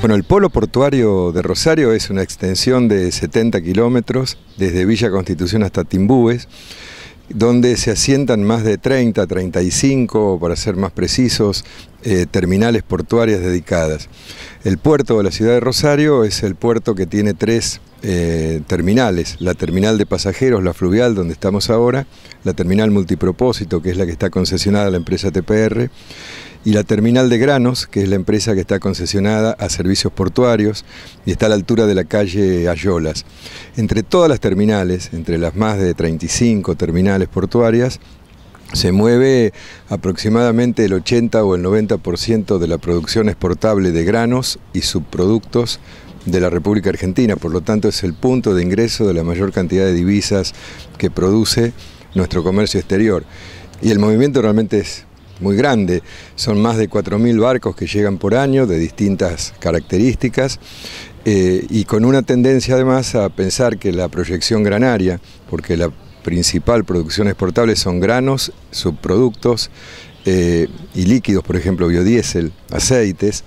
Bueno, el polo portuario de Rosario es una extensión de 70 kilómetros desde Villa Constitución hasta Timbúes, donde se asientan más de 30, 35, para ser más precisos, eh, terminales portuarias dedicadas. El puerto de la ciudad de Rosario es el puerto que tiene tres eh, terminales, la terminal de pasajeros, la fluvial donde estamos ahora, la terminal multipropósito, que es la que está concesionada a la empresa TPR, y la terminal de granos, que es la empresa que está concesionada a servicios portuarios y está a la altura de la calle Ayolas. Entre todas las terminales, entre las más de 35 terminales portuarias, se mueve aproximadamente el 80 o el 90% de la producción exportable de granos y subproductos de la República Argentina, por lo tanto es el punto de ingreso de la mayor cantidad de divisas que produce nuestro comercio exterior. Y el movimiento realmente es muy grande. Son más de 4.000 barcos que llegan por año de distintas características eh, y con una tendencia además a pensar que la proyección granaria, porque la principal producción exportable son granos, subproductos eh, y líquidos, por ejemplo biodiesel, aceites,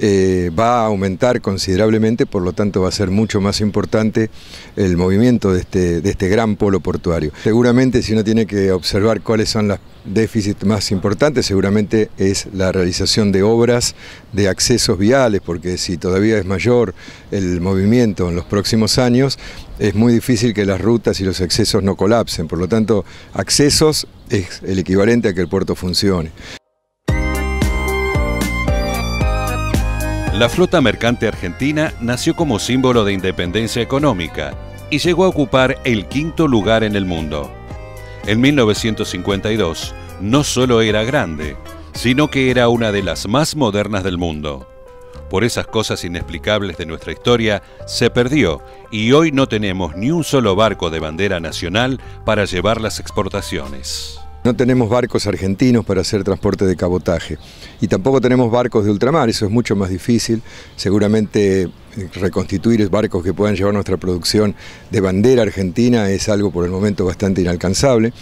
eh, va a aumentar considerablemente, por lo tanto va a ser mucho más importante el movimiento de este, de este gran polo portuario. Seguramente si uno tiene que observar cuáles son los déficits más importantes, seguramente es la realización de obras de accesos viales, porque si todavía es mayor el movimiento en los próximos años, es muy difícil que las rutas y los accesos no colapsen, por lo tanto accesos es el equivalente a que el puerto funcione. La flota mercante argentina nació como símbolo de independencia económica y llegó a ocupar el quinto lugar en el mundo. En 1952, no solo era grande, sino que era una de las más modernas del mundo. Por esas cosas inexplicables de nuestra historia, se perdió y hoy no tenemos ni un solo barco de bandera nacional para llevar las exportaciones. No tenemos barcos argentinos para hacer transporte de cabotaje y tampoco tenemos barcos de ultramar, eso es mucho más difícil. Seguramente eh, reconstituir barcos que puedan llevar nuestra producción de bandera argentina es algo por el momento bastante inalcanzable.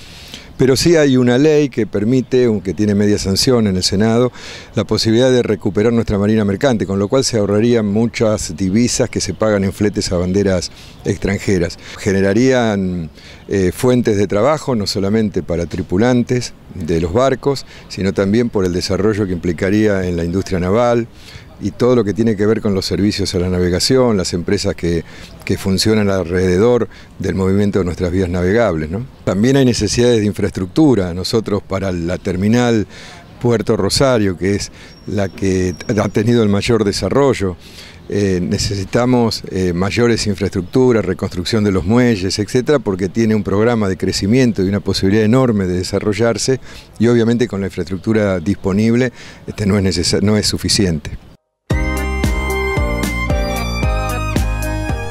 Pero sí hay una ley que permite, aunque tiene media sanción en el Senado, la posibilidad de recuperar nuestra marina mercante, con lo cual se ahorrarían muchas divisas que se pagan en fletes a banderas extranjeras. Generarían eh, fuentes de trabajo, no solamente para tripulantes de los barcos, sino también por el desarrollo que implicaría en la industria naval, y todo lo que tiene que ver con los servicios a la navegación, las empresas que, funcionan alrededor del movimiento de nuestras vías navegables. También hay necesidades de infraestructura. Nosotros para la terminal Puerto Rosario, que es la que ha tenido el mayor desarrollo, eh, necesitamos eh, mayores infraestructuras, reconstrucción de los muelles, etcétera, porque tiene un programa de crecimiento y una posibilidad enorme de desarrollarse y obviamente con la infraestructura disponible este no es, no es suficiente.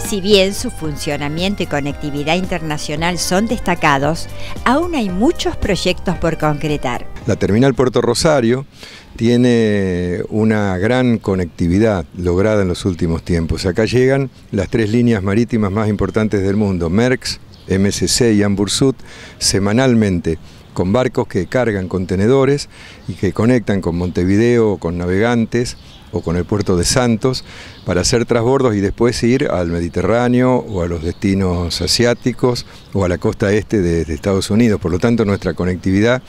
Si bien su funcionamiento y conectividad internacional son destacados, aún hay muchos proyectos por concretar. La terminal Puerto Rosario tiene una gran conectividad lograda en los últimos tiempos. Acá llegan las tres líneas marítimas más importantes del mundo, MERX, MSC y Ambursud, semanalmente con barcos que cargan contenedores y que conectan con Montevideo, con navegantes o con el puerto de Santos para hacer trasbordos y después ir al Mediterráneo o a los destinos asiáticos o a la costa este de, Estados Unidos. Por lo tanto, nuestra conectividad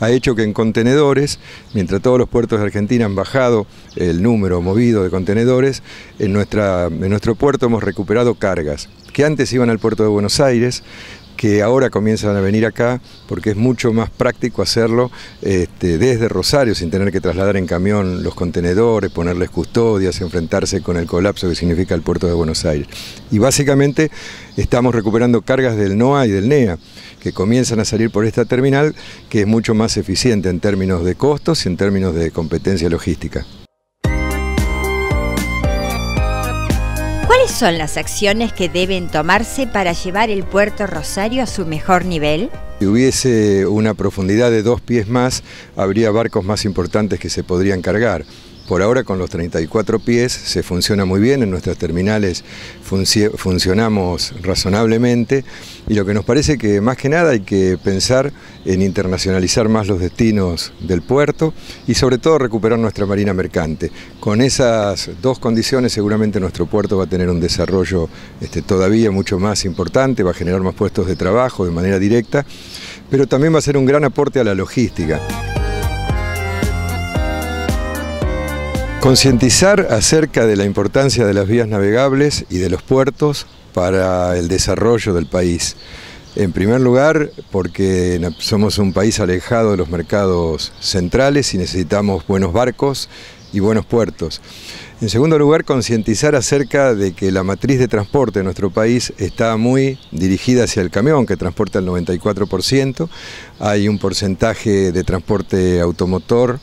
ha hecho que en contenedores, mientras todos los puertos de Argentina han bajado el número movido de contenedores, en, en nuestro puerto hemos recuperado cargas que antes iban al puerto de Buenos Aires que ahora comienzan a venir acá porque es mucho más práctico hacerlo este, desde Rosario sin tener que trasladar en camión los contenedores, ponerles custodias, enfrentarse con el colapso que significa el puerto de Buenos Aires. Y básicamente estamos recuperando cargas del NOA y del NEA que comienzan a salir por esta terminal que es mucho más eficiente en términos de costos y en términos de competencia logística. ¿Cuáles son las acciones que deben tomarse para llevar el puerto Rosario a su mejor nivel? Si hubiese una profundidad de dos pies más, habría barcos más importantes que se podrían cargar. Por ahora con los 34 pies se funciona muy bien, en nuestras terminales funcionamos razonablemente y lo que nos parece que más que nada hay que pensar en internacionalizar más los destinos del puerto y sobre todo recuperar nuestra marina mercante. Con esas dos condiciones seguramente nuestro puerto va a tener un desarrollo este, todavía mucho más importante, va a generar más puestos de trabajo de manera directa, pero también va a ser un gran aporte a la logística. Concientizar acerca de la importancia de las vías navegables y de los puertos para el desarrollo del país. En primer lugar, porque somos un país alejado de los mercados centrales y necesitamos buenos barcos y buenos puertos. En segundo lugar, concientizar acerca de que la matriz de transporte de nuestro país está muy dirigida hacia el camión, que transporta el 94%. Hay un porcentaje de transporte automotor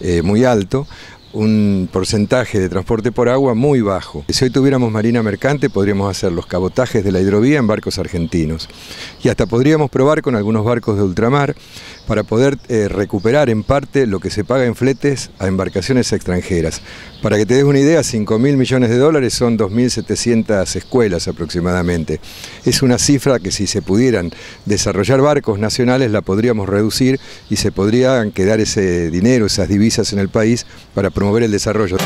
eh, muy alto un porcentaje de transporte por agua muy bajo. Si hoy tuviéramos marina mercante podríamos hacer los cabotajes de la hidrovía en barcos argentinos y hasta podríamos probar con algunos barcos de ultramar para poder eh, recuperar en parte lo que se paga en fletes a embarcaciones extranjeras. Para que te des una idea, 5.000 millones de dólares son 2.700 escuelas aproximadamente. Es una cifra que si se pudieran desarrollar barcos nacionales la podríamos reducir y se podrían quedar ese dinero, esas divisas en el país para promover el desarrollo.